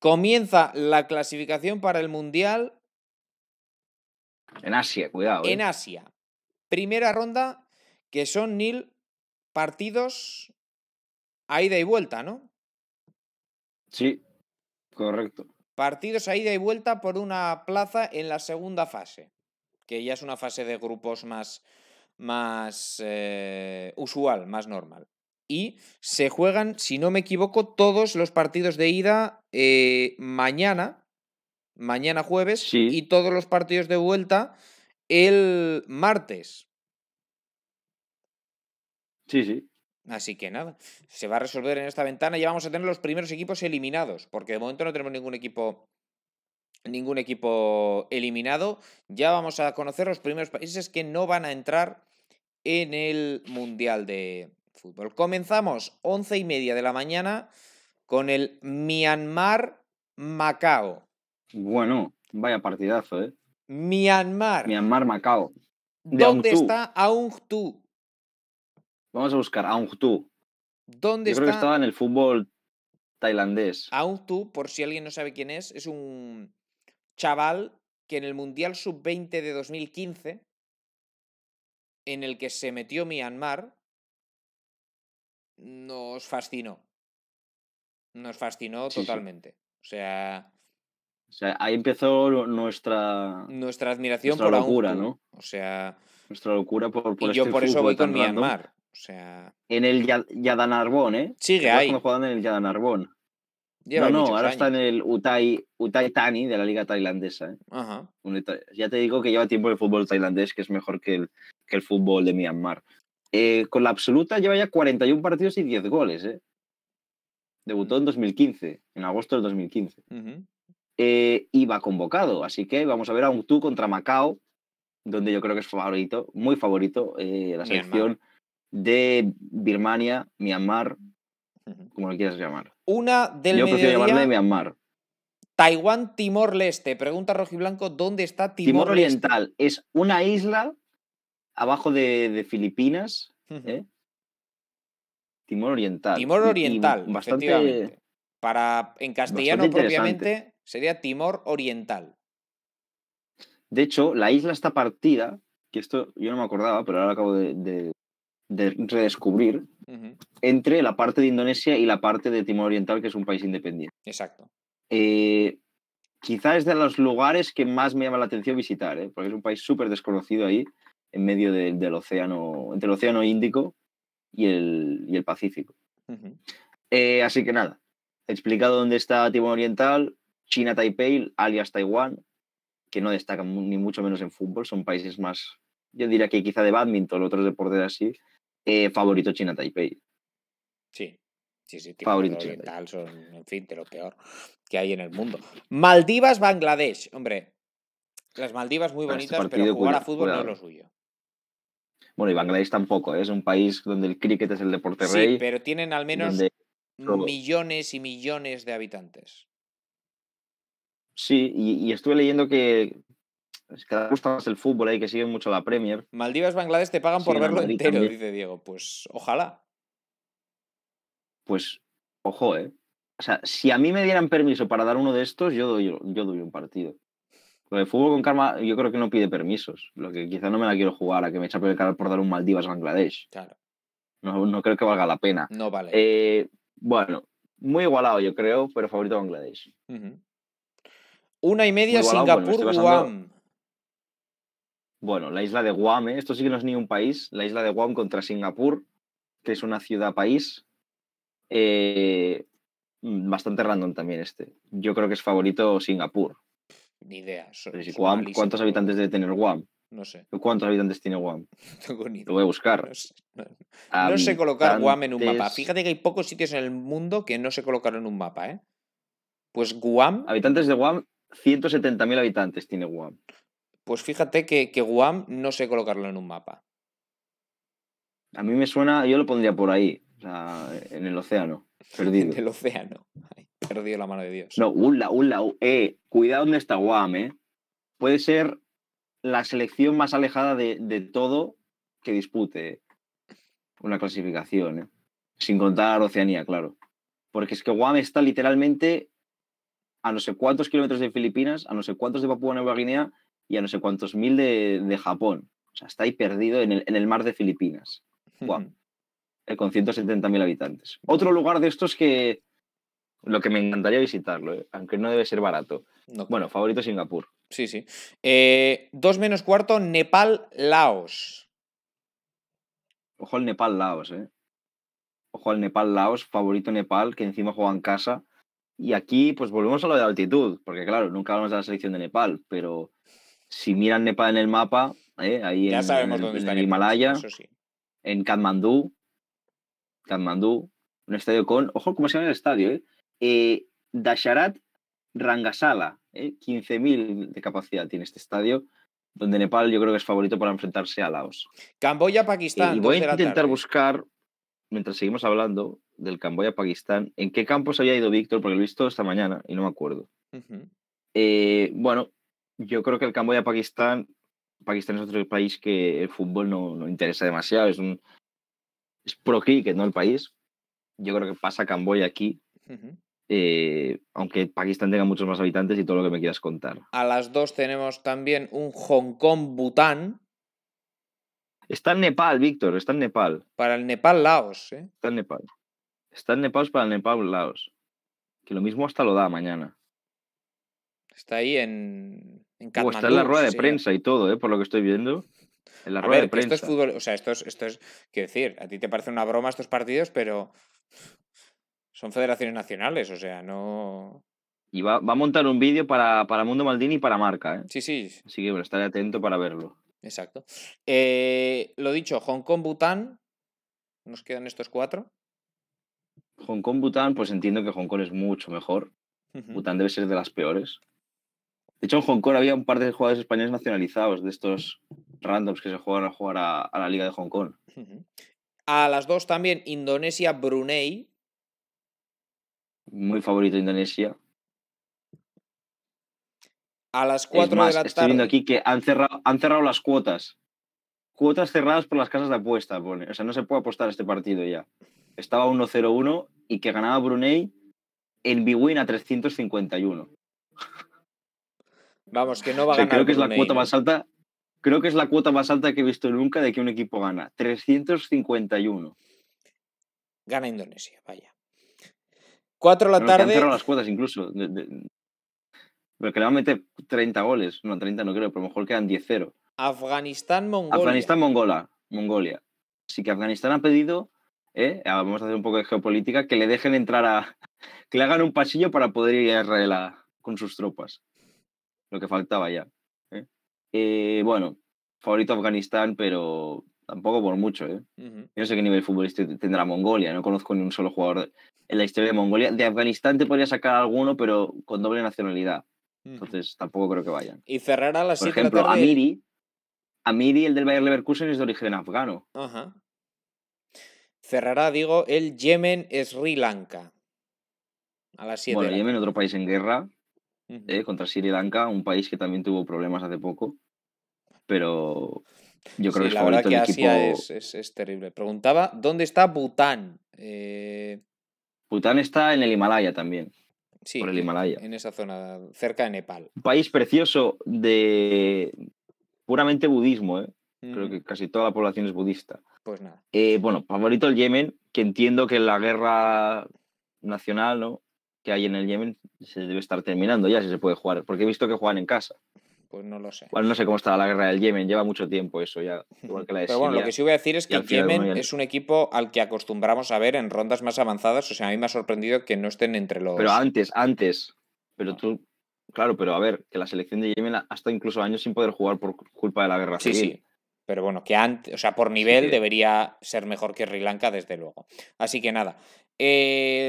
Comienza la clasificación para el Mundial. En Asia, cuidado. En eh. Asia. Primera ronda, que son Nil partidos a ida y vuelta, ¿no? Sí, correcto. Partidos a ida y vuelta por una plaza en la segunda fase, que ya es una fase de grupos más, más eh, usual, más normal y se juegan, si no me equivoco, todos los partidos de ida eh, mañana, mañana jueves, y todos los partidos de vuelta el martes. Sí, sí. Así que nada, se va a resolver en esta ventana. Ya vamos a tener los primeros equipos eliminados, porque de momento no tenemos ningún equipo ningún equipo eliminado. Ya vamos a conocer los primeros países que no van a entrar en el Mundial de, fútbol. Comenzamos 11 y media de la mañana con el Myanmar-Macao. Bueno, vaya partidazo, ¿eh? Myanmar. Myanmar-Macao. ¿Dónde está Aung Tu? Vamos a buscar Aung Tu. ¿Dónde Yo creo que estaba en el fútbol tailandés. Aung Tu, por si alguien no sabe quién es, es un chaval que en el Mundial Sub-20 de 2015, en el que se metió Myanmar, nos fascinó. Nos fascinó totalmente. O sea. O sea, ahí empezó nuestra. Nuestra admiración nuestra por locura, ¿no? O sea. Nuestra locura por, por y yo este por eso voy con Myanmar. O sea. En el Yadanarbón, ¿eh? Sigue ahí. jugando en el Yadanarbón. no, no, ahora está en el Utai, Utai Tani de la liga tailandesa. ¿eh? Ajá. Ya te digo que lleva tiempo el fútbol tailandés, que es mejor que el, que el fútbol de Myanmar. Eh, con la absoluta lleva ya 41 partidos y 10 goles. ¿eh? Debutó en 2015, mm. en agosto del 2015. Eh, y va iba convocado, así que vamos a ver a un tú contra Macao, donde yo creo que es favorito, muy favorito, la selección de Birmania, Myanmar, como lo quieras llamar. Una del Yo prefiero llamarle Myanmar. Taiwán, Timor Leste. Pregunta Rojiblanco, ¿dónde está Timor, Timor Oriental? Es una isla abajo de, Filipinas. ¿eh? Timor Oriental. Timor Oriental, bastante, Para, en castellano propiamente sería Timor Oriental. De hecho, la isla está partida, que esto yo no me acordaba, pero ahora acabo de, redescubrir, entre la parte de Indonesia y la parte de Timor Oriental, que es un país independiente. Exacto. Eh, quizá es de los lugares que más me llama la atención visitar, ¿eh? porque es un país súper desconocido ahí en medio del océano, entre el océano Índico y el, el Pacífico. Eh, así que nada, he explicado dónde está Timor Oriental, China Taipei, alias Taiwán, que no destacan ni mucho menos en fútbol, son países más, yo diría que quizá de badminton, otros deportes así, eh, favorito China Taipei. Sí, Sí, sí, favorito oriental son, en fin, de lo peor que hay en el mundo. Maldivas, Bangladesh, hombre. Las Maldivas muy ah, este bonitas, pero jugar a fútbol no es lo suyo. Bueno, y Bangladesh tampoco, ¿eh? es un país donde el cricket es el deporte sí, pero tienen al menos millones y millones de habitantes. Sí, y, estuve leyendo que cada vez gusta más el fútbol ahí, que siguen mucho la Premier. Maldivas, Bangladesh te pagan por verlo entero, dice Diego. Pues ojalá. Pues, ojo, ¿eh? O sea, si a mí me dieran permiso para dar uno de estos, yo doy un partido. Lo de fútbol con karma yo creo que no pide permisos. Lo que quizá no me la quiero jugar a que me echa el canal por dar un Maldivas Bangladesh. Claro. No, creo que valga la pena. No vale. Eh, bueno, muy igualado yo creo, pero favorito Bangladesh. Una y media Singapur, bueno, Guam. Bueno, la isla de Guam, ¿eh? esto sí que no es ni un país. La isla de Guam contra Singapur, que es una ciudad-país. Eh, mm, bastante random también este. Yo creo que es favorito Singapur. Ni idea. ¿Cuántos habitantes debe tener Guam? No sé. ¿Cuántos habitantes tiene Guam? No tengo ni idea. Lo voy a buscar. No sé, colocar Guam en un mapa. Fíjate que hay pocos sitios en el mundo que no se colocaron en un mapa, ¿eh? Pues Guam. Habitantes de Guam, 170.000 habitantes tiene Guam. Pues fíjate que, que, Guam no sé colocarlo en un mapa. A mí me suena, yo lo pondría por ahí, o sea, en el océano, perdido. en el océano perdido la mano de Dios. No, un la, eh, cuidado donde está Guam, eh. Puede ser la selección más alejada de, todo que dispute eh, una clasificación, eh. sin contar Oceanía, claro. Porque es que Guam está literalmente a no sé cuántos kilómetros de Filipinas, a no sé cuántos de Papúa Nueva Guinea y a no sé cuántos mil de, Japón. O sea, está ahí perdido en el, mar de Filipinas. Guam. Eh, con 170.000 habitantes. Otro lugar de estos que, lo que me encantaría visitarlo, ¿eh? aunque no debe ser barato. Bueno, favorito Singapur. Sí, sí. Eh, dos menos cuarto, Nepal, Laos. Ojo al Nepal, Laos, ¿eh? Ojo al Nepal, Laos, favorito Nepal, que encima juega en casa. Y aquí, pues volvemos a lo de altitud, porque claro, nunca hablamos de la selección de Nepal, pero si miran Nepal en el mapa, ¿eh? ahí en, sabemos en, en el Himalaya, en Katmandú, Katmandú, un estadio con. Ojo, ¿cómo se llama el estadio? ¿eh? Eh, Dasharat Rangasala, ¿eh? 15.000 de capacidad tiene este estadio, donde Nepal yo creo que es favorito para enfrentarse a Laos. Camboya-Pakistán. Eh, voy a intentar buscar, mientras seguimos hablando del Camboya-Pakistán, en qué campos había ido Víctor, porque lo he visto esta mañana y no me acuerdo. Eh, bueno, yo creo que el Camboya-Pakistán, Pakistán es otro país que el fútbol no, no interesa demasiado, es un... Es pro cricket, no el país. Yo creo que pasa Camboya aquí. Eh, aunque Pakistán tenga muchos más habitantes y todo lo que me quieras contar. A las dos tenemos también un Hong Kong-Bután. Está en Nepal, Víctor, está en Nepal. Para el Nepal-Laos, ¿eh? Está en Nepal. Está en Nepal para el Nepal-Laos. Que lo mismo hasta lo da mañana. Está ahí en, está en la rueda de prensa y todo, ¿eh? Por lo que estoy viendo. En la rueda de prensa. Esto es fútbol, o sea, esto es, esto es, quiero decir, a ti te parece una broma estos partidos, pero son federaciones nacionales, o sea, no. Y va, a montar un vídeo para, para, Mundo Maldini y para Marca, ¿eh? Sí, sí. Así que bueno, estaré atento para verlo. Exacto. Eh, lo dicho, Hong Kong, Bután. Nos quedan estos cuatro. Hong Kong, Bután, pues entiendo que Hong Kong es mucho mejor. Bután debe ser de las peores. De hecho, en Hong Kong había un par de jugadores españoles nacionalizados de estos randoms que se juegan a jugar a, la Liga de Hong Kong. A las dos también Indonesia, Brunei, muy favorito Indonesia. A las 4 de la tarde. Estoy viendo aquí que han cerrado, han cerrado las cuotas. Cuotas cerradas por las casas de apuesta, O sea, no se puede apostar este partido ya. Estaba 1-0-1 y que ganaba Brunei en win a 351. Vamos, que no va a ganar. Creo que es la cuota más ¿eh? alta. Creo que es la cuota más alta que he visto nunca de que un equipo gana. 351. Gana Indonesia, vaya. Cuatro de la tarde. Que las cuotas incluso. Pero le van a meter 30 goles. No, 30 no creo, pero a lo mejor quedan 10-0. Afganistán-Mongolia. Afganistán-Mongolia. Mongolia. Así que Afganistán ha pedido, eh, vamos a hacer un poco de geopolítica, que le dejen entrar a. que le hagan un pasillo para poder ir a Israel con sus tropas. Lo que faltaba ya. Eh. Eh, bueno, favorito Afganistán, pero tampoco por mucho. ¿eh? Yo no sé qué nivel futbolístico tendrá Mongolia, no conozco ni un solo jugador en la historia de Mongolia. De Afganistán te podría sacar alguno, pero con doble nacionalidad. Entonces tampoco creo que vayan. Y cerrará la Por ejemplo, Amiri, Amiri, el del Bayer Leverkusen, es de origen afgano. Ajá. Cerrará, digo, el Yemen, Sri Lanka. A las 7. Bueno, Yemen, otro país en guerra, ¿eh? contra Sri Lanka, un país que también tuvo problemas hace poco. Pero yo creo que la verdad que es, es, terrible. Preguntaba, ¿dónde está Bután? Eh... Bután está en el Himalaya también. Sí, por el Himalaya. En esa zona, cerca de Nepal. Un país precioso de puramente budismo, ¿eh? Creo que casi toda la población es budista. Pues nada. Eh, bueno, favorito el Yemen, que entiendo que la guerra nacional que hay en el Yemen se debe estar terminando ya, si se puede jugar, porque he visto que juegan en casa pues no lo sé. Bueno, no sé cómo estaba la guerra del Yemen, lleva mucho tiempo eso ya. Pero bueno, lo que sí voy a decir es que Yemen es un equipo al que acostumbramos a ver en rondas más avanzadas, o sea, a mí me ha sorprendido que no estén entre los... Pero antes, antes, pero tú, claro, pero a ver, que la selección de Yemen ha estado incluso años sin poder jugar por culpa de la guerra sí, civil. Sí, pero bueno, que antes, o sea, por nivel debería ser mejor que Sri Lanka, desde luego. Así que nada. Eh,